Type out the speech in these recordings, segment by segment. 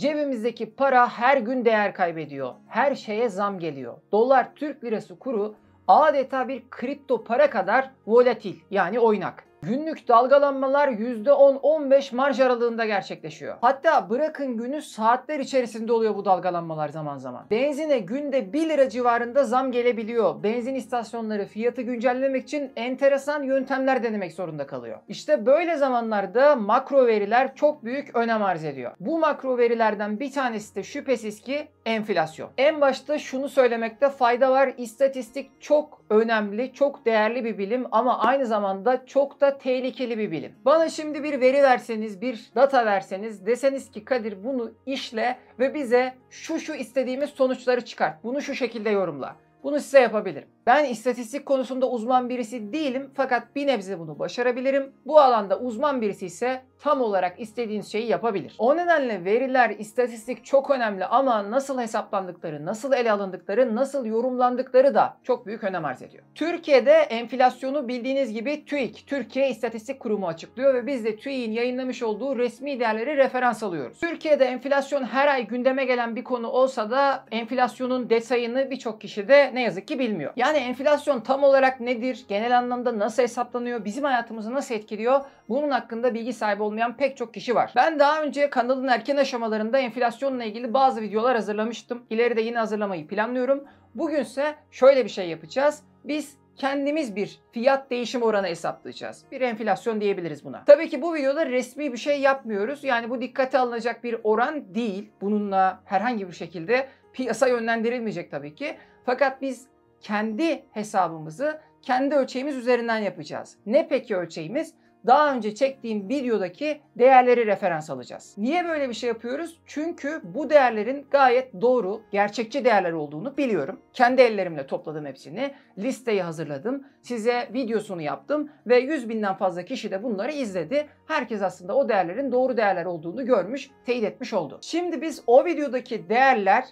Cebimizdeki para her gün değer kaybediyor. Her şeye zam geliyor. Dolar Türk lirası kuru adeta bir kripto para kadar volatil yani oynak. Günlük dalgalanmalar %10-15 marj aralığında gerçekleşiyor. Hatta bırakın günü saatler içerisinde oluyor bu dalgalanmalar zaman zaman. Benzine günde 1 lira civarında zam gelebiliyor. Benzin istasyonları fiyatı güncellemek için enteresan yöntemler denemek zorunda kalıyor. İşte böyle zamanlarda makro veriler çok büyük önem arz ediyor. Bu makro verilerden bir tanesi de şüphesiz ki enflasyon. En başta şunu söylemekte fayda var. İstatistik çok önemli, çok değerli bir bilim ama aynı zamanda çok da tehlikeli bir bilim. Bana şimdi bir veri verseniz, bir data verseniz deseniz ki Kadir bunu işle ve bize şu şu istediğimiz sonuçları çıkart. Bunu şu şekilde yorumla. Bunu size yapabilirim. Ben istatistik konusunda uzman birisi değilim fakat bir nebze bunu başarabilirim. Bu alanda uzman birisi ise tam olarak istediğiniz şeyi yapabilir. O nedenle veriler, istatistik çok önemli ama nasıl hesaplandıkları, nasıl ele alındıkları, nasıl yorumlandıkları da çok büyük önem arz ediyor. Türkiye'de enflasyonu bildiğiniz gibi TÜİK, Türkiye İstatistik Kurumu açıklıyor ve biz de TÜİK'in yayınlamış olduğu resmi değerleri referans alıyoruz. Türkiye'de enflasyon her ay gündeme gelen bir konu olsa da enflasyonun detayını birçok kişi de ne yazık ki bilmiyor. Yani yani enflasyon tam olarak nedir? Genel anlamda nasıl hesaplanıyor? Bizim hayatımızı nasıl etkiliyor? Bunun hakkında bilgi sahibi olmayan pek çok kişi var. Ben daha önce kanalın erken aşamalarında enflasyonla ilgili bazı videolar hazırlamıştım. İleride yine hazırlamayı planlıyorum. Bugünse şöyle bir şey yapacağız. Biz kendimiz bir fiyat değişim oranı hesaplayacağız. Bir enflasyon diyebiliriz buna. Tabii ki bu videoda resmi bir şey yapmıyoruz. Yani bu dikkate alınacak bir oran değil. Bununla herhangi bir şekilde piyasa yönlendirilmeyecek tabii ki. Fakat biz kendi hesabımızı kendi ölçeğimiz üzerinden yapacağız. Ne peki ölçeğimiz? Daha önce çektiğim videodaki değerleri referans alacağız. Niye böyle bir şey yapıyoruz? Çünkü bu değerlerin gayet doğru, gerçekçi değerler olduğunu biliyorum. Kendi ellerimle topladım hepsini, listeyi hazırladım, size videosunu yaptım ve yüz binden fazla kişi de bunları izledi. Herkes aslında o değerlerin doğru değerler olduğunu görmüş, teyit etmiş oldu. Şimdi biz o videodaki değerler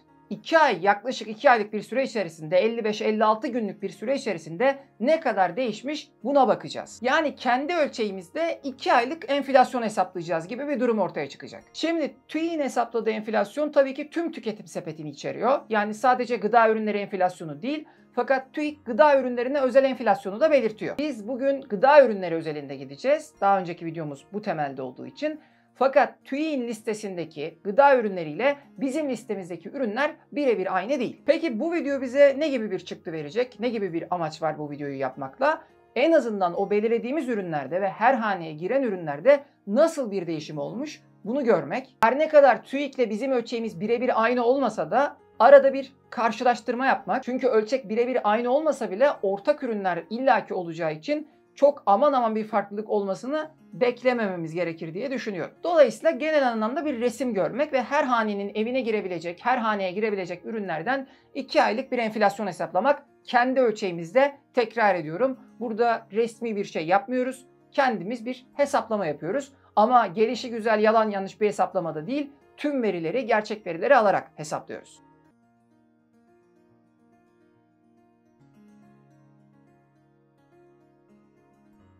2 ay yaklaşık 2 aylık bir süre içerisinde 55-56 günlük bir süre içerisinde ne kadar değişmiş buna bakacağız. Yani kendi ölçeğimizde 2 aylık enflasyon hesaplayacağız gibi bir durum ortaya çıkacak. Şimdi TÜİ'nin hesapladığı enflasyon tabii ki tüm tüketim sepetini içeriyor. Yani sadece gıda ürünleri enflasyonu değil fakat TÜİK gıda ürünlerine özel enflasyonu da belirtiyor. Biz bugün gıda ürünleri özelinde gideceğiz. Daha önceki videomuz bu temelde olduğu için fakat TÜİ'nin listesindeki gıda ürünleriyle bizim listemizdeki ürünler birebir aynı değil. Peki bu video bize ne gibi bir çıktı verecek? Ne gibi bir amaç var bu videoyu yapmakla? En azından o belirlediğimiz ürünlerde ve her haneye giren ürünlerde nasıl bir değişim olmuş bunu görmek. Her ne kadar TÜİK'le bizim ölçeğimiz birebir aynı olmasa da arada bir karşılaştırma yapmak. Çünkü ölçek birebir aynı olmasa bile ortak ürünler illaki olacağı için çok aman aman bir farklılık olmasını beklemememiz gerekir diye düşünüyorum. Dolayısıyla genel anlamda bir resim görmek ve her hanenin evine girebilecek, her haneye girebilecek ürünlerden 2 aylık bir enflasyon hesaplamak kendi ölçeğimizde tekrar ediyorum. Burada resmi bir şey yapmıyoruz. Kendimiz bir hesaplama yapıyoruz. Ama gelişi güzel yalan yanlış bir hesaplamada değil, tüm verileri gerçek verileri alarak hesaplıyoruz.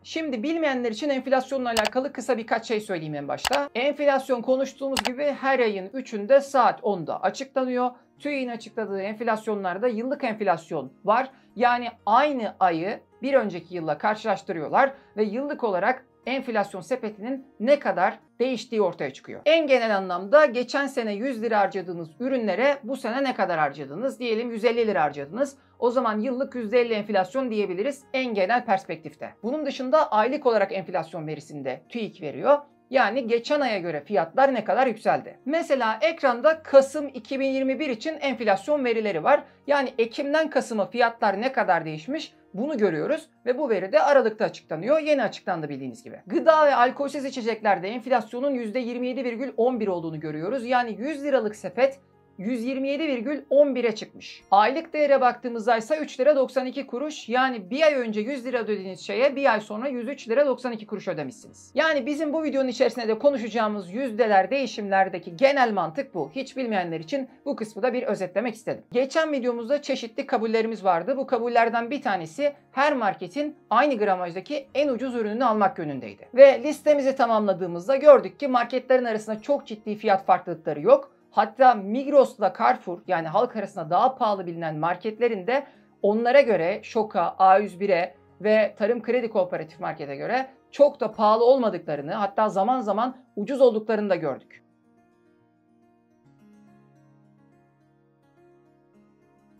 Şimdi bilmeyenler için enflasyonla alakalı kısa birkaç şey söyleyeyim en başta. Enflasyon konuştuğumuz gibi her ayın 3'ünde saat 10'da açıklanıyor. TÜİ'nin açıkladığı enflasyonlarda yıllık enflasyon var. Yani aynı ayı bir önceki yılla karşılaştırıyorlar ve yıllık olarak enflasyon sepetinin ne kadar değiştiği ortaya çıkıyor. En genel anlamda geçen sene 100 lira harcadığınız ürünlere bu sene ne kadar harcadınız? Diyelim 150 lira harcadınız. O zaman yıllık %50 enflasyon diyebiliriz en genel perspektifte. Bunun dışında aylık olarak enflasyon verisinde TÜİK veriyor. Yani geçen aya göre fiyatlar ne kadar yükseldi? Mesela ekranda Kasım 2021 için enflasyon verileri var. Yani Ekim'den Kasım'a fiyatlar ne kadar değişmiş bunu görüyoruz ve bu veri de Aralık'ta açıklanıyor. Yeni açıklandı bildiğiniz gibi. Gıda ve alkolsüz içeceklerde enflasyonun %27,11 olduğunu görüyoruz. Yani 100 liralık sepet 127,11'e çıkmış. Aylık değere baktığımızda ise 3 lira 92 kuruş yani bir ay önce 100 lira ödediğiniz şeye bir ay sonra 103 lira 92 kuruş ödemişsiniz. Yani bizim bu videonun içerisinde de konuşacağımız yüzdeler değişimlerdeki genel mantık bu. Hiç bilmeyenler için bu kısmı da bir özetlemek istedim. Geçen videomuzda çeşitli kabullerimiz vardı. Bu kabullerden bir tanesi her marketin aynı gramajdaki en ucuz ürününü almak yönündeydi. Ve listemizi tamamladığımızda gördük ki marketlerin arasında çok ciddi fiyat farklılıkları yok Hatta Migros'la Carrefour yani halk arasında daha pahalı bilinen marketlerinde onlara göre Şoka, A101'e ve Tarım Kredi Kooperatif Market'e göre çok da pahalı olmadıklarını hatta zaman zaman ucuz olduklarını da gördük.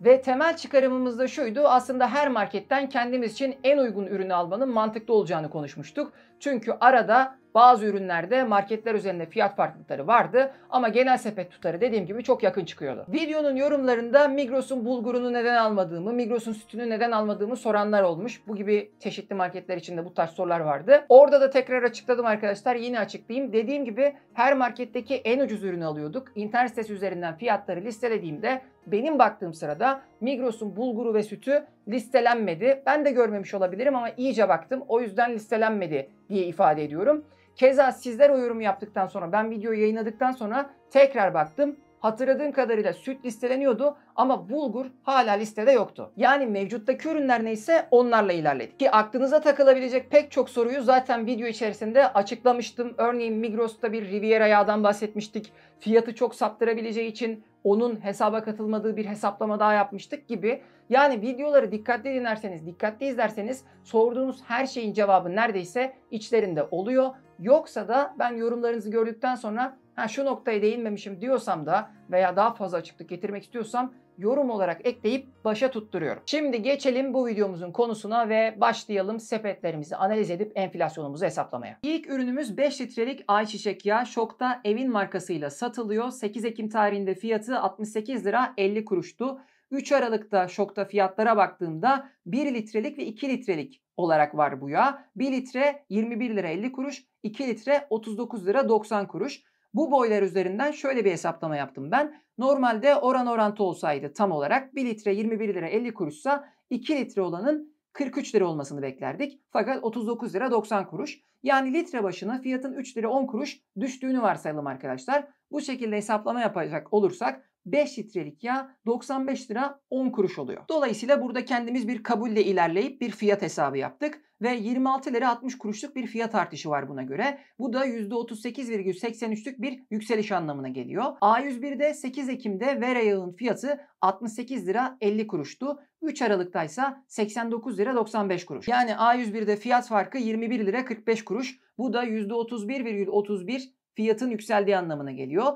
Ve temel çıkarımımız da şuydu aslında her marketten kendimiz için en uygun ürünü almanın mantıklı olacağını konuşmuştuk. Çünkü arada bazı ürünlerde marketler üzerinde fiyat farklılıkları vardı ama genel sepet tutarı dediğim gibi çok yakın çıkıyordu. Videonun yorumlarında Migros'un bulgurunu neden almadığımı, Migros'un sütünü neden almadığımı soranlar olmuş. Bu gibi çeşitli marketler içinde bu tarz sorular vardı. Orada da tekrar açıkladım arkadaşlar. Yine açıklayayım. Dediğim gibi her marketteki en ucuz ürünü alıyorduk. İnternet sitesi üzerinden fiyatları listelediğimde benim baktığım sırada Migros'un bulguru ve sütü listelenmedi. Ben de görmemiş olabilirim ama iyice baktım. O yüzden listelenmedi diye ifade ediyorum. Keza sizler o yorumu yaptıktan sonra ben videoyu yayınladıktan sonra tekrar baktım. Hatırladığım kadarıyla süt listeleniyordu ama bulgur hala listede yoktu. Yani mevcuttaki ürünler neyse onlarla ilerledik. Ki aklınıza takılabilecek pek çok soruyu zaten video içerisinde açıklamıştım. Örneğin Migros'ta bir Riviera yağdan bahsetmiştik. Fiyatı çok saptırabileceği için onun hesaba katılmadığı bir hesaplama daha yapmıştık gibi. Yani videoları dikkatli dinlerseniz, dikkatli izlerseniz sorduğunuz her şeyin cevabı neredeyse içlerinde oluyor Yoksa da ben yorumlarınızı gördükten sonra ha şu noktaya değinmemişim diyorsam da veya daha fazla açıklık getirmek istiyorsam yorum olarak ekleyip başa tutturuyorum. Şimdi geçelim bu videomuzun konusuna ve başlayalım sepetlerimizi analiz edip enflasyonumuzu hesaplamaya. İlk ürünümüz 5 litrelik ayçiçek yağı şokta evin markasıyla satılıyor. 8 Ekim tarihinde fiyatı 68 lira 50 kuruştu. 3 Aralık'ta şokta fiyatlara baktığımda 1 litrelik ve 2 litrelik olarak var bu yağ. 1 litre 21 lira 50 kuruş, 2 litre 39 lira 90 kuruş. Bu boylar üzerinden şöyle bir hesaplama yaptım ben. Normalde oran orantı olsaydı tam olarak 1 litre 21 lira 50 kuruşsa 2 litre olanın 43 lira olmasını beklerdik. Fakat 39 lira 90 kuruş. Yani litre başına fiyatın 3 lira 10 kuruş düştüğünü varsayalım arkadaşlar. Bu şekilde hesaplama yapacak olursak 5 litrelik yağ 95 lira 10 kuruş oluyor. Dolayısıyla burada kendimiz bir kabulle ilerleyip bir fiyat hesabı yaptık ve 26 lira 60 kuruşluk bir fiyat artışı var buna göre. Bu da %38,83'lük bir yükseliş anlamına geliyor. A101'de 8 Ekim'de Vera yağın fiyatı 68 lira 50 kuruştu. 3 Aralık'ta ise 89 lira 95 kuruş. Yani A101'de fiyat farkı 21 lira 45 kuruş. Bu da %31,31 fiyatın yükseldiği anlamına geliyor.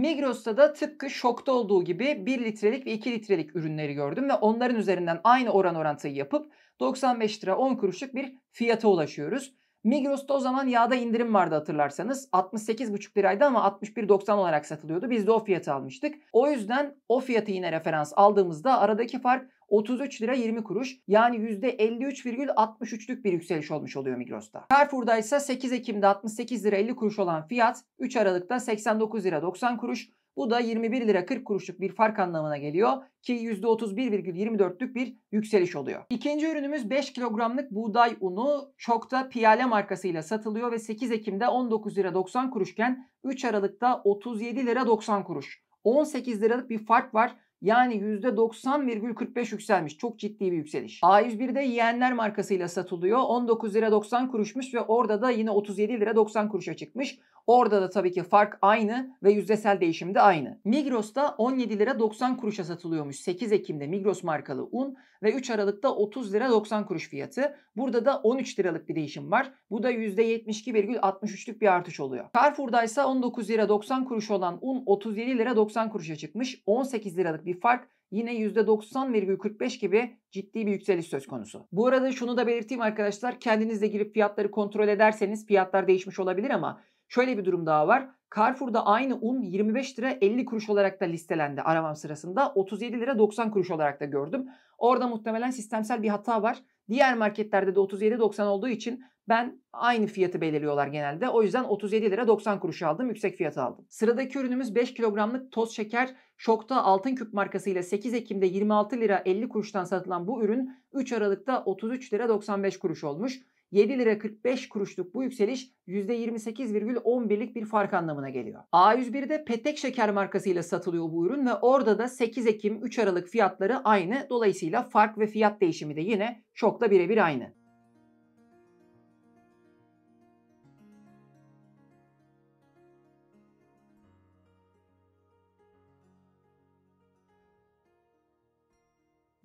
Migros'ta da tıpkı şokta olduğu gibi 1 litrelik ve 2 litrelik ürünleri gördüm ve onların üzerinden aynı oran orantıyı yapıp 95 lira 10 kuruşluk bir fiyata ulaşıyoruz. Migros'ta o zaman yağda indirim vardı hatırlarsanız. 68,5 liraydı ama 61,90 olarak satılıyordu. Biz de o fiyatı almıştık. O yüzden o fiyatı yine referans aldığımızda aradaki fark 33 lira 20 kuruş yani %53,63'lük bir yükseliş olmuş oluyor Migros'ta. Carrefour'da ise 8 Ekim'de 68 lira 50 kuruş olan fiyat 3 Aralık'ta 89 lira 90 kuruş bu da 21 lira 40 kuruşluk bir fark anlamına geliyor ki %31,24'lük bir yükseliş oluyor. İkinci ürünümüz 5 kilogramlık buğday unu Çok'ta Piyale markasıyla satılıyor ve 8 Ekim'de 19 lira 90 kuruşken 3 Aralık'ta 37 lira 90 kuruş. 18 liralık bir fark var. Yani %90,45 yükselmiş. Çok ciddi bir yükseliş. A101'de Yiyenler markasıyla satılıyor. 19 lira 90 kuruşmuş ve orada da yine 37 lira 90 kuruşa çıkmış. Orada da tabii ki fark aynı ve yüzdesel değişim de aynı. Migros'ta 17 lira 90 kuruşa satılıyormuş 8 Ekim'de Migros markalı un ve 3 Aralık'ta 30 lira 90 kuruş fiyatı. Burada da 13 liralık bir değişim var. Bu da %72,63'lük bir artış oluyor. Carrefour'da ise 19 lira 90 kuruş olan un 37 lira 90 kuruşa çıkmış. 18 liralık bir bir fark yine %90,45 gibi ciddi bir yükseliş söz konusu. Bu arada şunu da belirteyim arkadaşlar. Kendiniz de girip fiyatları kontrol ederseniz fiyatlar değişmiş olabilir ama şöyle bir durum daha var. Carrefour'da aynı un 25 lira 50 kuruş olarak da listelendi aramam sırasında. 37 lira 90 kuruş olarak da gördüm. Orada muhtemelen sistemsel bir hata var. Diğer marketlerde de 37.90 olduğu için ben aynı fiyatı belirliyorlar genelde. O yüzden 37 lira 90 kuruş aldım. Yüksek fiyatı aldım. Sıradaki ürünümüz 5 kilogramlık toz şeker Şok'ta altın küp markasıyla 8 Ekim'de 26 lira 50 kuruştan satılan bu ürün 3 Aralık'ta 33 lira 95 kuruş olmuş. 7 lira 45 kuruşluk bu yükseliş %28,11'lik bir fark anlamına geliyor. A101'de Petek Şeker markasıyla satılıyor bu ürün ve orada da 8 Ekim 3 Aralık fiyatları aynı. Dolayısıyla fark ve fiyat değişimi de yine şokla birebir aynı.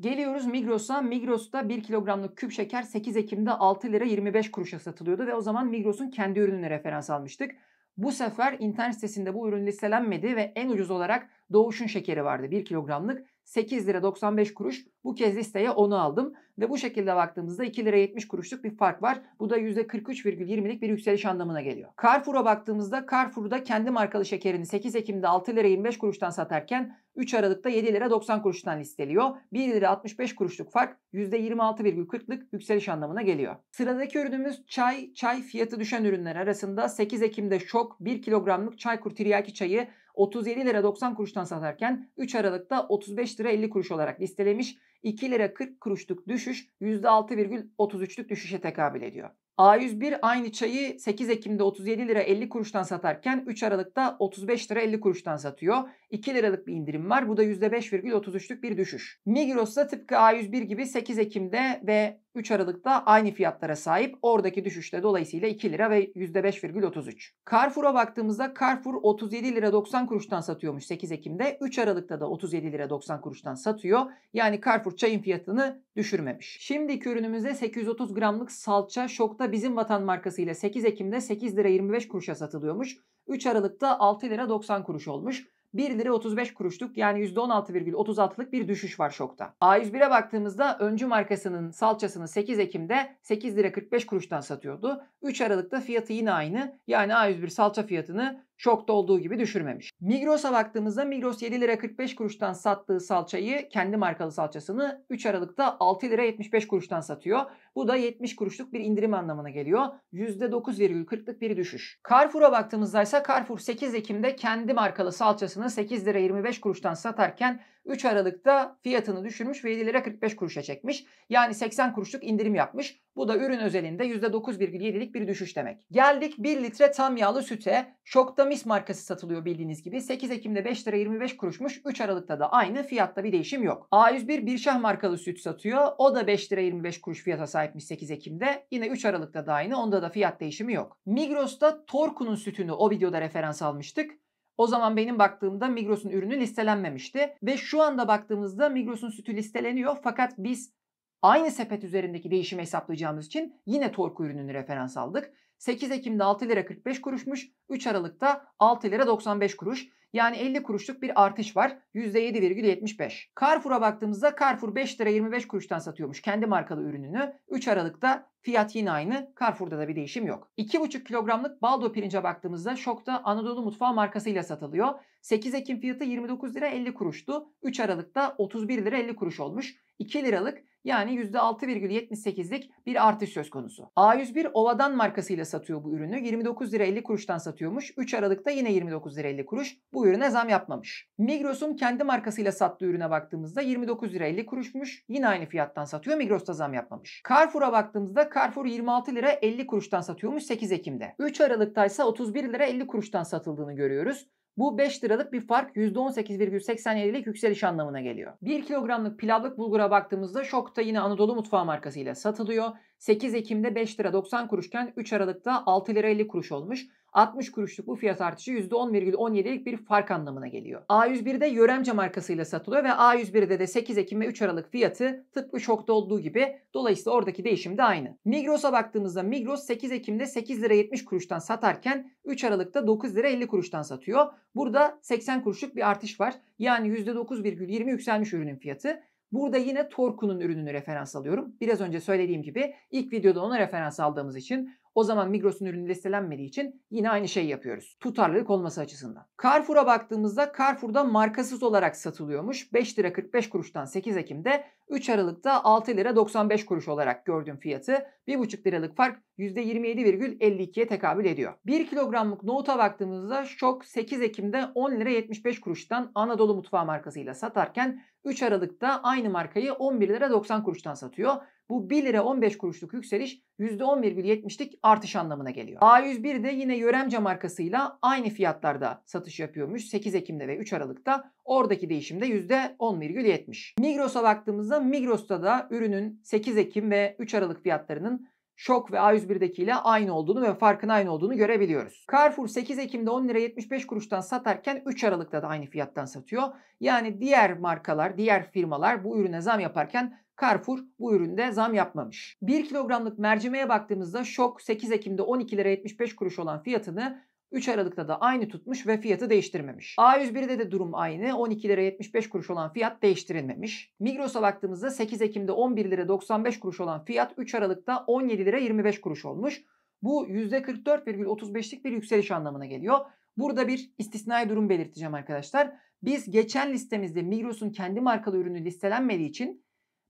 Geliyoruz Migros'a. Migros'ta 1 kilogramlık küp şeker 8 Ekim'de 6 lira 25 kuruşa satılıyordu ve o zaman Migros'un kendi ürününe referans almıştık. Bu sefer internet sitesinde bu ürün listelenmedi ve en ucuz olarak Doğuş'un şekeri vardı 1 kilogramlık 8 lira 95 kuruş. Bu kez listeye onu aldım. Ve bu şekilde baktığımızda 2 lira 70 kuruşluk bir fark var. Bu da %43,20'lik bir yükseliş anlamına geliyor. Carrefour'a baktığımızda Carrefour'da kendi markalı şekerini 8 Ekim'de 6 lira 25 kuruştan satarken 3 Aralık'ta 7 lira 90 kuruştan listeliyor. 1 lira 65 kuruşluk fark %26,40'lık yükseliş anlamına geliyor. Sıradaki ürünümüz çay. Çay fiyatı düşen ürünler arasında 8 Ekim'de şok 1 kilogramlık çay Kurtiriyaki çayı 37 lira 90 kuruştan satarken 3 Aralık'ta 35 lira 50 kuruş olarak listelemiş. 2 lira 40 kuruşluk düşüş %6,33'lük düşüşe tekabül ediyor. A101 aynı çayı 8 Ekim'de 37 lira 50 kuruştan satarken 3 Aralık'ta 35 lira 50 kuruştan satıyor. 2 liralık bir indirim var. Bu da %5,33'lük bir düşüş. Migros da tıpkı A101 gibi 8 Ekim'de ve 3 Aralık'ta aynı fiyatlara sahip. Oradaki düşüşte dolayısıyla 2 lira ve %5,33. Carrefour'a baktığımızda Carrefour 37 lira 90 kuruştan satıyormuş 8 Ekim'de. 3 Aralık'ta da 37 lira 90 kuruştan satıyor. Yani Carrefour çayın fiyatını düşürmemiş. Şimdiki ürünümüzde 830 gramlık salça şokta Aralık'ta Bizim Vatan markasıyla 8 Ekim'de 8 lira 25 kuruşa satılıyormuş. 3 Aralık'ta 6 lira 90 kuruş olmuş. 1 lira 35 kuruşluk yani %16,36'lık bir düşüş var şokta. A101'e baktığımızda öncü markasının salçasını 8 Ekim'de 8 lira 45 kuruştan satıyordu. 3 Aralık'ta fiyatı yine aynı yani A101 salça fiyatını şokta olduğu gibi düşürmemiş. Migros'a baktığımızda Migros 7 lira 45 kuruştan sattığı salçayı kendi markalı salçasını 3 Aralık'ta 6 lira 75 kuruştan satıyor. Bu da 70 kuruşluk bir indirim anlamına geliyor. %9,40'lık bir düşüş. Carrefour'a baktığımızda ise Carrefour 8 Ekim'de kendi markalı salçasını 8 lira 25 kuruştan satarken 3 Aralık'ta fiyatını düşürmüş ve 7 lira 45 kuruşa çekmiş. Yani 80 kuruşluk indirim yapmış. Bu da ürün özelinde %9,7'lik bir düşüş demek. Geldik 1 litre tam yağlı süte. Şoktamis markası satılıyor bildiğiniz gibi. 8 Ekim'de 5 lira 25 kuruşmuş. 3 Aralık'ta da aynı fiyatta bir değişim yok. A101 Birşah markalı süt satıyor. O da 5 lira 25 kuruş fiyata sahipmiş 8 Ekim'de. Yine 3 Aralık'ta da aynı. Onda da fiyat değişimi yok. Migros'ta Torku'nun sütünü o videoda referans almıştık. O zaman benim baktığımda Migros'un ürünü listelenmemişti. Ve şu anda baktığımızda Migros'un sütü listeleniyor. Fakat biz aynı sepet üzerindeki değişimi hesaplayacağımız için yine Torku ürününü referans aldık. 8 Ekim'de 6 lira 45 kuruşmuş. 3 Aralık'ta 6 lira 95 kuruş. Yani 50 kuruşluk bir artış var. %7,75. Carrefour'a baktığımızda Carrefour 5 lira 25 kuruştan satıyormuş kendi markalı ürününü. 3 Aralık'ta fiyat yine aynı. Carrefour'da da bir değişim yok. 2,5 kilogramlık baldo pirince baktığımızda Şok'ta Anadolu Mutfağı markasıyla satılıyor. 8 Ekim fiyatı 29 lira 50 kuruştu. 3 Aralık'ta 31 lira 50 kuruş olmuş. 2 liralık yani %6,78'lik bir artış söz konusu. A101 Ovadan markasıyla satıyor bu ürünü. 29 lira 50 kuruştan satıyormuş. 3 Aralık'ta yine 29 lira 50 kuruş. Bu ürüne zam yapmamış. Migros'un kendi markasıyla sattığı ürüne baktığımızda 29 lira 50 kuruşmuş. Yine aynı fiyattan satıyor. Migros da zam yapmamış. Carrefour'a baktığımızda Carrefour 26 lira 50 kuruştan satıyormuş 8 Ekim'de. 3 Aralık'ta ise 31 lira 50 kuruştan satıldığını görüyoruz. Bu 5 liralık bir fark %18,87'lik yükseliş anlamına geliyor. 1 kilogramlık pilavlık bulgura baktığımızda şokta yine Anadolu Mutfağı markasıyla satılıyor. 8 Ekim'de 5 lira 90 kuruşken 3 Aralık'ta 6 lira 50 kuruş olmuş. 60 kuruşluk bu fiyat artışı %10,17'lik bir fark anlamına geliyor. A101'de Yöremce markasıyla satılıyor ve A101'de de 8 Ekim ve 3 Aralık fiyatı tıpkı şokta olduğu gibi dolayısıyla oradaki değişim de aynı. Migros'a baktığımızda Migros 8 Ekim'de 8 lira 70 kuruştan satarken 3 Aralık'ta 9 lira 50 kuruştan satıyor. Burada 80 kuruşluk bir artış var. Yani %9,20 yükselmiş ürünün fiyatı. Burada yine Torku'nun ürününü referans alıyorum. Biraz önce söylediğim gibi ilk videoda ona referans aldığımız için o zaman Migros'un ürünü listelenmediği için yine aynı şeyi yapıyoruz. Tutarlılık olması açısından. Carrefour'a baktığımızda Carrefour'da markasız olarak satılıyormuş. 5 lira 45 kuruştan 8 Ekim'de 3 Aralık'ta 6 lira 95 kuruş olarak gördüğüm fiyatı 1,5 liralık fark %27,52'ye tekabül ediyor. 1 kilogramlık nohuta baktığımızda şok 8 Ekim'de 10 lira 75 kuruştan Anadolu Mutfağı markasıyla satarken 3 Aralık'ta aynı markayı 11 lira 90 kuruştan satıyor. Bu 1 lira 15 kuruşluk yükseliş %10,70'lik artış anlamına geliyor. A101 de yine Yöremce markasıyla aynı fiyatlarda satış yapıyormuş 8 Ekim'de ve 3 Aralık'ta. Oradaki değişim de 11,70. Migros'a baktığımızda Migros'ta da ürünün 8 Ekim ve 3 Aralık fiyatlarının Şok ve A101'deki ile aynı olduğunu ve farkın aynı olduğunu görebiliyoruz. Carrefour 8 Ekim'de 10 lira 75 kuruştan satarken 3 Aralık'ta da aynı fiyattan satıyor. Yani diğer markalar, diğer firmalar bu ürüne zam yaparken Carrefour bu üründe zam yapmamış. 1 kilogramlık mercimeğe baktığımızda şok 8 Ekim'de 12 lira 75 kuruş olan fiyatını 3 Aralık'ta da aynı tutmuş ve fiyatı değiştirmemiş. A101'de de durum aynı. 12 lira 75 kuruş olan fiyat değiştirilmemiş. Migros'a baktığımızda 8 Ekim'de 11 lira 95 kuruş olan fiyat 3 Aralık'ta 17 lira 25 kuruş olmuş. Bu %44,35'lik bir yükseliş anlamına geliyor. Burada bir istisnai durum belirteceğim arkadaşlar. Biz geçen listemizde Migros'un kendi markalı ürünü listelenmediği için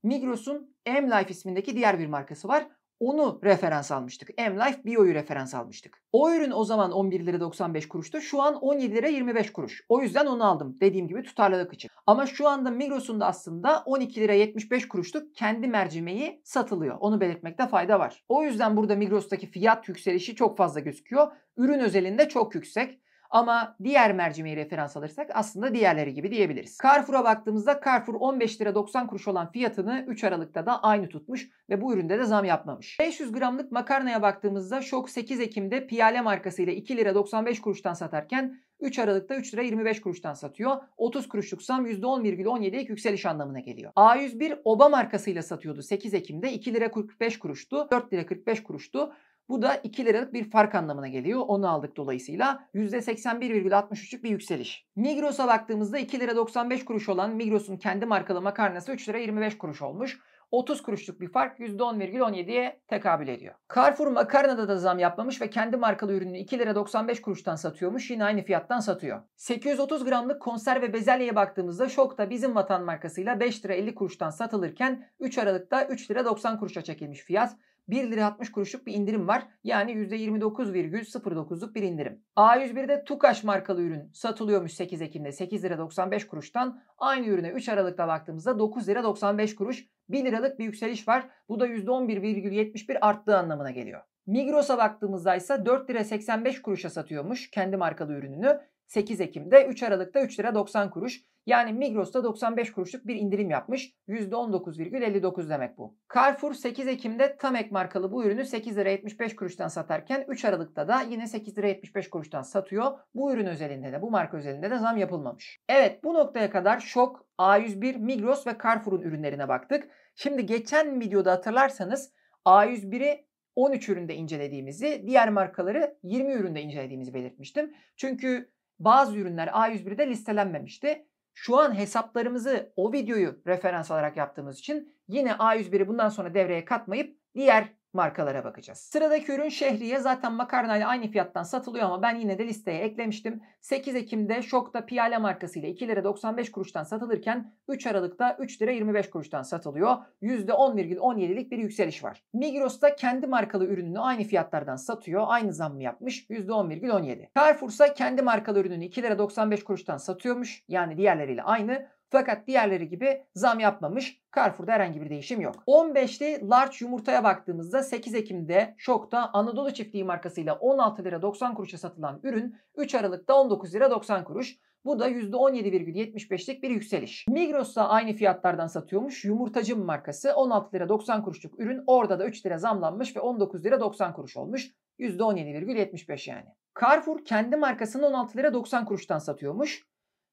Migros'un M-Life ismindeki diğer bir markası var. Onu referans almıştık. M-Life Bio'yu referans almıştık. O ürün o zaman 11 lira 95 kuruştu. Şu an 17 lira 25 kuruş. O yüzden onu aldım. Dediğim gibi tutarlılık için. Ama şu anda Migros'un da aslında 12 lira 75 kuruşluk kendi mercimeği satılıyor. Onu belirtmekte fayda var. O yüzden burada Migros'taki fiyat yükselişi çok fazla gözüküyor. Ürün özelinde çok yüksek. Ama diğer mercimeği referans alırsak aslında diğerleri gibi diyebiliriz. Carrefour'a baktığımızda Carrefour 15 lira 90 kuruş olan fiyatını 3 Aralık'ta da aynı tutmuş ve bu üründe de zam yapmamış. 500 gramlık makarnaya baktığımızda Şok 8 Ekim'de Piyale markasıyla 2 lira 95 kuruştan satarken 3 Aralık'ta 3 lira 25 kuruştan satıyor. 30 kuruşluk zam %10,17'lik yükseliş anlamına geliyor. A101 Oba markasıyla satıyordu 8 Ekim'de 2 lira 45 kuruştu, 4 lira 45 kuruştu. Bu da 2 liralık bir fark anlamına geliyor. Onu aldık dolayısıyla. 81,63 bir yükseliş. Migros'a baktığımızda 2 lira 95 kuruş olan Migros'un kendi markalı makarnası 3 lira 25 kuruş olmuş. 30 kuruşluk bir fark %10,17'ye tekabül ediyor. Carrefour makarnada da zam yapmamış ve kendi markalı ürününü 2 lira 95 kuruştan satıyormuş. Yine aynı fiyattan satıyor. 830 gramlık konserve bezelyeye baktığımızda Şok'ta bizim vatan markasıyla 5 lira 50 kuruştan satılırken 3 Aralık'ta 3 lira 90 kuruşa çekilmiş fiyat. 1 lira 60 kuruşluk bir indirim var. Yani %29,09'luk bir indirim. A101'de Tukaş markalı ürün satılıyormuş 8 Ekim'de 8 lira 95 kuruştan. Aynı ürüne 3 Aralık'ta baktığımızda 9 lira 95 kuruş 1 liralık bir yükseliş var. Bu da %11,71 arttığı anlamına geliyor. Migros'a baktığımızda ise 4 lira 85 kuruşa satıyormuş kendi markalı ürününü. 8 Ekim'de 3 Aralık'ta 3 lira 90 kuruş. Yani Migros'ta 95 kuruşluk bir indirim yapmış. %19,59 demek bu. Carrefour 8 Ekim'de tam markalı bu ürünü 8 lira 75 kuruştan satarken 3 Aralık'ta da yine 8 lira 75 kuruştan satıyor. Bu ürün özelinde de bu marka özelinde de zam yapılmamış. Evet bu noktaya kadar Şok, A101, Migros ve Carrefour'un ürünlerine baktık. Şimdi geçen videoda hatırlarsanız A101'i 13 üründe incelediğimizi, diğer markaları 20 üründe incelediğimizi belirtmiştim. Çünkü bazı ürünler A101'de listelenmemişti. Şu an hesaplarımızı o videoyu referans alarak yaptığımız için yine A101'i bundan sonra devreye katmayıp diğer markalara bakacağız. Sıradaki ürün şehriye zaten makarnayla aynı fiyattan satılıyor ama ben yine de listeye eklemiştim. 8 Ekim'de Şok'ta Piyale markası ile 2 lira 95 kuruştan satılırken 3 Aralık'ta 3 lira 25 kuruştan satılıyor. %10,17'lik bir yükseliş var. Migros da kendi markalı ürününü aynı fiyatlardan satıyor. Aynı zam mı yapmış. %10,17. Carrefour'sa kendi markalı ürününü 2 lira 95 kuruştan satıyormuş. Yani diğerleriyle aynı. Fakat diğerleri gibi zam yapmamış. Carrefour'da herhangi bir değişim yok. 15'li large yumurtaya baktığımızda 8 Ekim'de şokta Anadolu Çiftliği markasıyla 16 lira 90 kuruşa satılan ürün 3 Aralık'ta 19 lira 90 kuruş. Bu da %17,75'lik bir yükseliş. Migros da aynı fiyatlardan satıyormuş. Yumurtacı markası 16 lira 90 kuruşluk ürün orada da 3 lira zamlanmış ve 19 lira 90 kuruş olmuş. %17,75 yani. Carrefour kendi markasını 16 lira 90 kuruştan satıyormuş.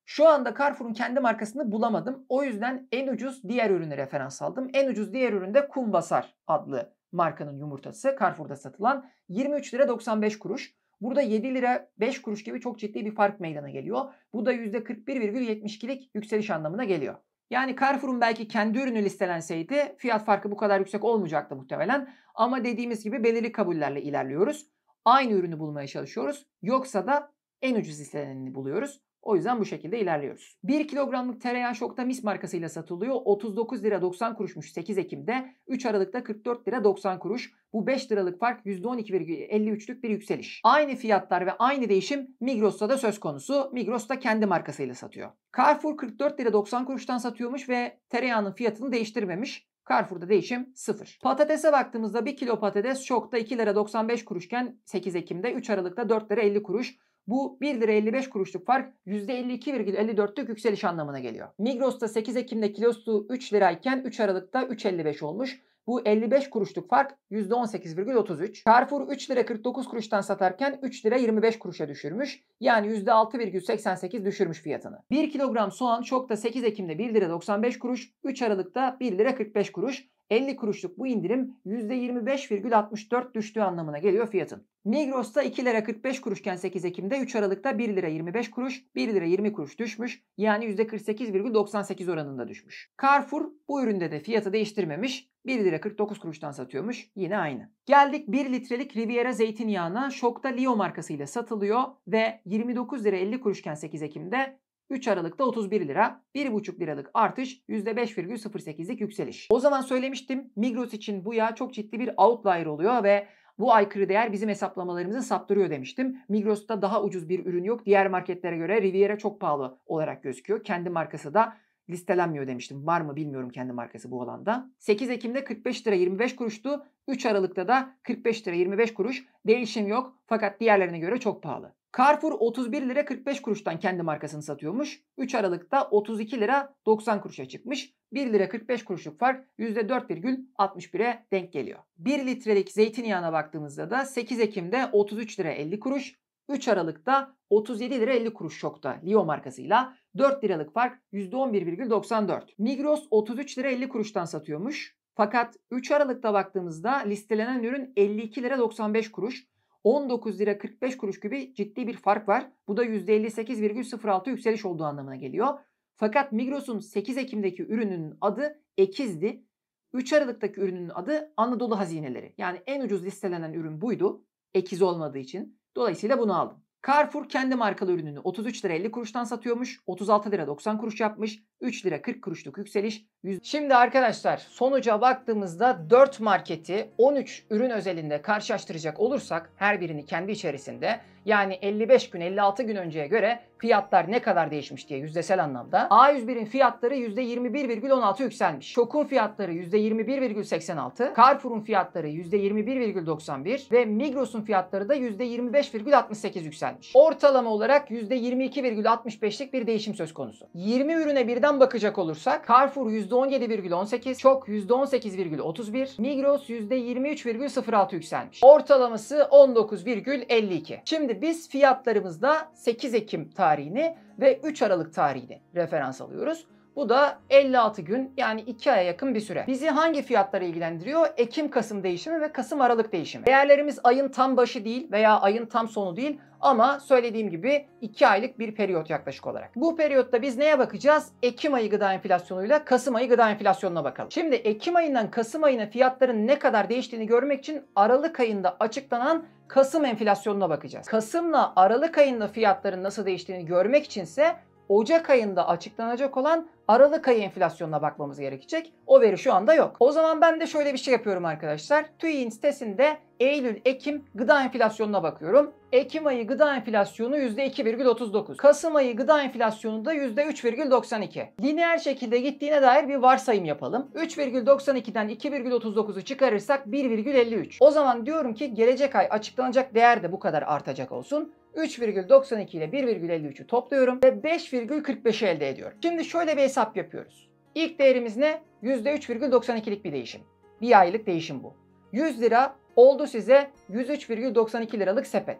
Şu anda Carrefour'un kendi markasını bulamadım. O yüzden en ucuz diğer ürünü referans aldım. En ucuz diğer üründe Kumbasar adlı markanın yumurtası Carrefour'da satılan 23 lira 95 kuruş. Burada 7 lira 5 kuruş gibi çok ciddi bir fark meydana geliyor. Bu da %41,72'lik yükseliş anlamına geliyor. Yani Carrefour'un belki kendi ürünü listelenseydi fiyat farkı bu kadar yüksek olmayacaktı muhtemelen. Ama dediğimiz gibi belirli kabullerle ilerliyoruz. Aynı ürünü bulmaya çalışıyoruz. Yoksa da en ucuz listeleneni buluyoruz. O yüzden bu şekilde ilerliyoruz. 1 kilogramlık tereyağı şokta mis markasıyla satılıyor. 39 lira 90 kuruşmuş 8 Ekim'de. 3 Aralık'ta 44 lira 90 kuruş. Bu 5 liralık fark %12,53'lük bir yükseliş. Aynı fiyatlar ve aynı değişim Migros'ta da söz konusu. Migros da kendi markasıyla satıyor. Carrefour 44 lira 90 kuruştan satıyormuş ve tereyağının fiyatını değiştirmemiş. Carrefour'da değişim sıfır. Patatese baktığımızda 1 kilo patates şokta 2 lira 95 kuruşken 8 Ekim'de 3 Aralık'ta 4 lira 50 kuruş. Bu 1 lira 55 kuruşluk fark %52,54'lük yükseliş anlamına geliyor. Migros'ta 8 Ekim'de kilosu 3 lirayken 3 Aralık'ta 3.55 olmuş. Bu 55 kuruşluk fark %18,33. Carrefour 3 lira 49 kuruştan satarken 3 lira 25 kuruşa düşürmüş. Yani %6,88 düşürmüş fiyatını. 1 kilogram soğan şokta 8 Ekim'de 1 lira 95 kuruş, 3 Aralık'ta 1 lira 45 kuruş. 50 kuruşluk bu indirim %25,64 düştüğü anlamına geliyor fiyatın. Migros'ta 2 lira 45 kuruşken 8 Ekim'de 3 Aralık'ta 1 lira 25 kuruş, 1 lira 20 kuruş düşmüş. Yani %48,98 oranında düşmüş. Carrefour bu üründe de fiyatı değiştirmemiş. 1 lira 49 kuruştan satıyormuş. Yine aynı. Geldik 1 litrelik Riviera zeytinyağına Şok'ta Lio markasıyla satılıyor ve 29 lira 50 kuruşken 8 Ekim'de 3 Aralık'ta 31 lira, 1,5 liralık artış, %5,08'lik yükseliş. O zaman söylemiştim Migros için bu yağ çok ciddi bir outlier oluyor ve bu aykırı değer bizim hesaplamalarımızı saptırıyor demiştim. Migros'ta daha ucuz bir ürün yok. Diğer marketlere göre Riviera çok pahalı olarak gözüküyor. Kendi markası da listelenmiyor demiştim. Var mı bilmiyorum kendi markası bu alanda. 8 Ekim'de 45 lira 25 kuruştu. 3 Aralık'ta da 45 lira 25 kuruş. Değişim yok fakat diğerlerine göre çok pahalı. Carrefour 31 lira 45 kuruştan kendi markasını satıyormuş. 3 Aralık'ta 32 lira 90 kuruşa çıkmış. 1 lira 45 kuruşluk fark %4,61'e denk geliyor. 1 litrelik zeytinyağına baktığımızda da 8 Ekim'de 33 lira 50 kuruş, 3 Aralık'ta 37 lira 50 kuruş şokta Lio markasıyla 4 liralık fark %11,94. Migros 33 lira 50 kuruştan satıyormuş. Fakat 3 Aralık'ta baktığımızda listelenen ürün 52 lira 95 kuruş. 19 lira 45 kuruş gibi ciddi bir fark var. Bu da %58,06 yükseliş olduğu anlamına geliyor. Fakat Migros'un 8 Ekim'deki ürününün adı Ekiz'di. 3 Aralık'taki ürünün adı Anadolu Hazineleri. Yani en ucuz listelenen ürün buydu. Ekiz olmadığı için. Dolayısıyla bunu aldım. Carrefour kendi markalı ürününü 33 lira 50 kuruştan satıyormuş. 36 lira 90 kuruş yapmış. 3 lira 40 kuruşluk yükseliş. 100... Şimdi arkadaşlar sonuca baktığımızda 4 marketi 13 ürün özelinde karşılaştıracak olursak her birini kendi içerisinde yani 55 gün 56 gün önceye göre fiyatlar ne kadar değişmiş diye yüzdesel anlamda. A101'in fiyatları %21,16 yükselmiş. Şok'un fiyatları %21,86. Carrefour'un fiyatları %21,91 ve Migros'un fiyatları da %25,68 yükselmiş. Ortalama olarak %22,65'lik bir değişim söz konusu. 20 ürüne birden bakacak olursak Carrefour %17,18, Şok %18,31, Migros %23,06 yükselmiş. Ortalaması 19,52. Şimdi Şimdi biz fiyatlarımızda 8 Ekim tarihini ve 3 Aralık tarihini referans alıyoruz. Bu da 56 gün yani 2 aya yakın bir süre. Bizi hangi fiyatları ilgilendiriyor? Ekim-Kasım değişimi ve Kasım-Aralık değişimi. Değerlerimiz ayın tam başı değil veya ayın tam sonu değil ama söylediğim gibi 2 aylık bir periyot yaklaşık olarak. Bu periyotta biz neye bakacağız? Ekim ayı gıda enflasyonuyla Kasım ayı gıda enflasyonuna bakalım. Şimdi Ekim ayından Kasım ayına fiyatların ne kadar değiştiğini görmek için Aralık ayında açıklanan Kasım enflasyonuna bakacağız. Kasım'la Aralık ayında fiyatların nasıl değiştiğini görmek içinse Ocak ayında açıklanacak olan Aralık ayı enflasyonuna bakmamız gerekecek. O veri şu anda yok. O zaman ben de şöyle bir şey yapıyorum arkadaşlar. TÜİK'in sitesinde Eylül, Ekim gıda enflasyonuna bakıyorum. Ekim ayı gıda enflasyonu %2,39. Kasım ayı gıda enflasyonu da %3,92. Lineer şekilde gittiğine dair bir varsayım yapalım. 3,92'den 2,39'u çıkarırsak 1,53. O zaman diyorum ki gelecek ay açıklanacak değer de bu kadar artacak olsun. 3,92 ile 1,53'ü topluyorum ve 5,45'i elde ediyorum. Şimdi şöyle bir hesap hesap yapıyoruz. İlk değerimiz ne? %3,92'lik bir değişim. Bir aylık değişim bu. 100 lira oldu size 103,92 liralık sepet.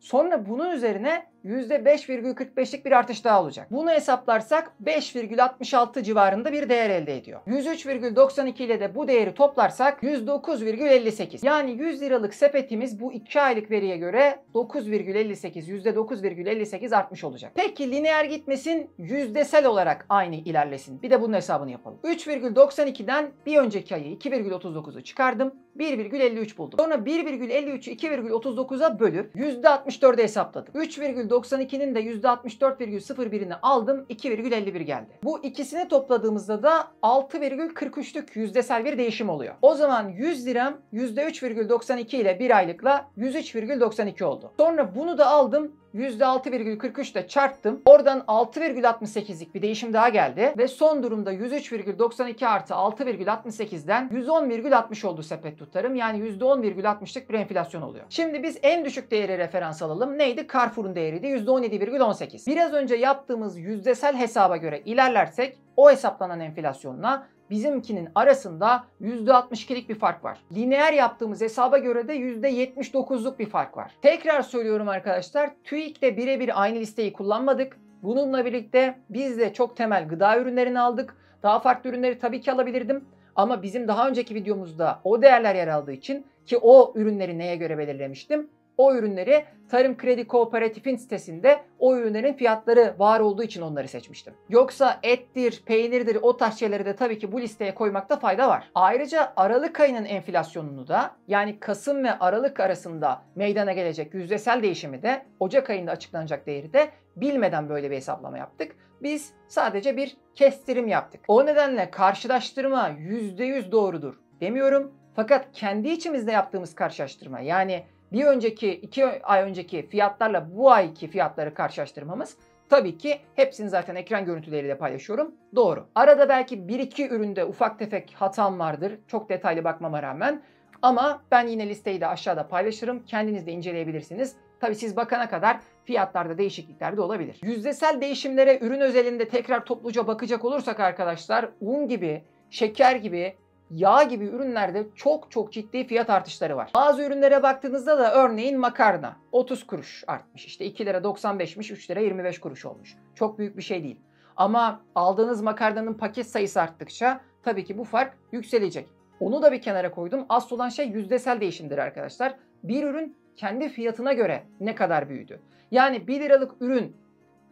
Sonra bunun üzerine %5,45'lik bir artış daha olacak. Bunu hesaplarsak 5,66 civarında bir değer elde ediyor. 103,92 ile de bu değeri toplarsak 109,58. Yani 100 liralık sepetimiz bu 2 aylık veriye göre 9,58 %9,58 artmış olacak. Peki lineer gitmesin yüzdesel olarak aynı ilerlesin. Bir de bunun hesabını yapalım. 3,92'den bir önceki ayı 2,39'u çıkardım. 1,53 buldum. Sonra 1,53'ü 2,39'a bölüp %64'e hesapladım. 3,9 92'nin de %64,01'ini aldım. 2,51 geldi. Bu ikisini topladığımızda da 6,43'lük yüzdesel bir değişim oluyor. O zaman 100 liram %3,92 ile bir aylıkla 103,92 oldu. Sonra bunu da aldım %6,43 ile çarptım. Oradan 6,68'lik bir değişim daha geldi. Ve son durumda 103,92 artı 6,68'den 110,60 oldu sepet tutarım. Yani %10,60'lık bir enflasyon oluyor. Şimdi biz en düşük değeri referans alalım. Neydi? Carrefour'un değeriydi. %17,18. Biraz önce yaptığımız yüzdesel hesaba göre ilerlersek o hesaplanan enflasyonla bizimkinin arasında %62'lik bir fark var. Lineer yaptığımız hesaba göre de %79'luk bir fark var. Tekrar söylüyorum arkadaşlar TÜİK'te birebir aynı listeyi kullanmadık. Bununla birlikte biz de çok temel gıda ürünlerini aldık. Daha farklı ürünleri tabii ki alabilirdim. Ama bizim daha önceki videomuzda o değerler yer aldığı için ki o ürünleri neye göre belirlemiştim? O ürünleri Tarım Kredi Kooperatif'in sitesinde o ürünlerin fiyatları var olduğu için onları seçmiştim. Yoksa ettir, peynirdir o tarz şeyleri de tabii ki bu listeye koymakta fayda var. Ayrıca Aralık ayının enflasyonunu da yani Kasım ve Aralık arasında meydana gelecek yüzdesel değişimi de Ocak ayında açıklanacak değeri de bilmeden böyle bir hesaplama yaptık. Biz sadece bir kestirim yaptık. O nedenle karşılaştırma %100 doğrudur demiyorum. Fakat kendi içimizde yaptığımız karşılaştırma yani bir önceki, iki ay önceki fiyatlarla bu ayki fiyatları karşılaştırmamız Tabii ki hepsini zaten ekran görüntüleriyle paylaşıyorum. Doğru. Arada belki bir iki üründe ufak tefek hatam vardır. Çok detaylı bakmama rağmen. Ama ben yine listeyi de aşağıda paylaşırım. Kendiniz de inceleyebilirsiniz. Tabii siz bakana kadar fiyatlarda değişiklikler de olabilir. Yüzdesel değişimlere ürün özelinde tekrar topluca bakacak olursak arkadaşlar un gibi, şeker gibi, yağ gibi ürünlerde çok çok ciddi fiyat artışları var. Bazı ürünlere baktığınızda da örneğin makarna 30 kuruş artmış. İşte 2 lira 95'miş 3 lira 25 kuruş olmuş. Çok büyük bir şey değil. Ama aldığınız makarnanın paket sayısı arttıkça tabii ki bu fark yükselecek. Onu da bir kenara koydum. Asıl olan şey yüzdesel değişimdir arkadaşlar. Bir ürün kendi fiyatına göre ne kadar büyüdü. Yani 1 liralık ürün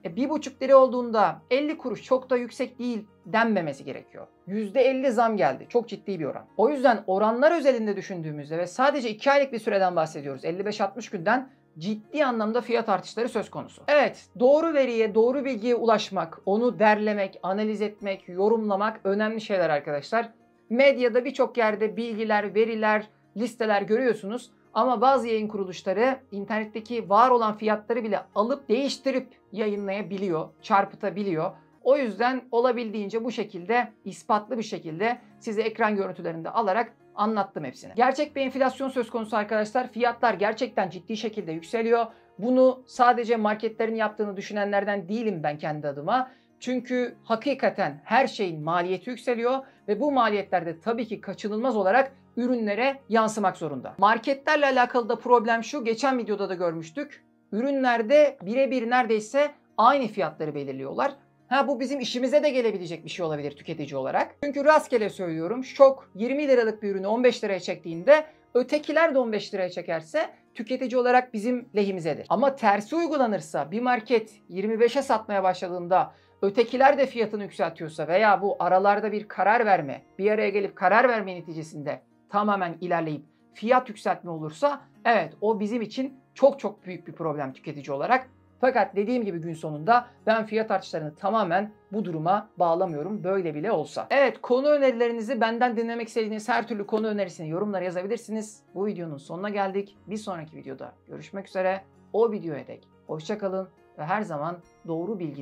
e, bir buçuk lira olduğunda 50 kuruş çok da yüksek değil denmemesi gerekiyor. %50 zam geldi. Çok ciddi bir oran. O yüzden oranlar özelinde düşündüğümüzde ve sadece 2 aylık bir süreden bahsediyoruz. 55-60 günden ciddi anlamda fiyat artışları söz konusu. Evet, doğru veriye, doğru bilgiye ulaşmak, onu derlemek, analiz etmek, yorumlamak önemli şeyler arkadaşlar. Medyada birçok yerde bilgiler, veriler, listeler görüyorsunuz. Ama bazı yayın kuruluşları internetteki var olan fiyatları bile alıp değiştirip yayınlayabiliyor, çarpıtabiliyor. O yüzden olabildiğince bu şekilde ispatlı bir şekilde size ekran görüntülerinde alarak anlattım hepsini. Gerçek bir enflasyon söz konusu arkadaşlar. Fiyatlar gerçekten ciddi şekilde yükseliyor. Bunu sadece marketlerin yaptığını düşünenlerden değilim ben kendi adıma. Çünkü hakikaten her şeyin maliyeti yükseliyor ve bu maliyetlerde tabii ki kaçınılmaz olarak ürünlere yansımak zorunda. Marketlerle alakalı da problem şu, geçen videoda da görmüştük. Ürünlerde birebir neredeyse aynı fiyatları belirliyorlar. Ha bu bizim işimize de gelebilecek bir şey olabilir tüketici olarak. Çünkü rastgele söylüyorum şok 20 liralık bir ürünü 15 liraya çektiğinde ötekiler de 15 liraya çekerse tüketici olarak bizim lehimizedir. Ama tersi uygulanırsa bir market 25'e satmaya başladığında ötekiler de fiyatını yükseltiyorsa veya bu aralarda bir karar verme, bir araya gelip karar verme neticesinde tamamen ilerleyip fiyat yükseltme olursa evet o bizim için çok çok büyük bir problem tüketici olarak. Fakat dediğim gibi gün sonunda ben fiyat artışlarını tamamen bu duruma bağlamıyorum böyle bile olsa. Evet konu önerilerinizi benden dinlemek istediğiniz her türlü konu önerisini yorumlara yazabilirsiniz. Bu videonun sonuna geldik. Bir sonraki videoda görüşmek üzere. O videoya dek hoşçakalın ve her zaman doğru bilginin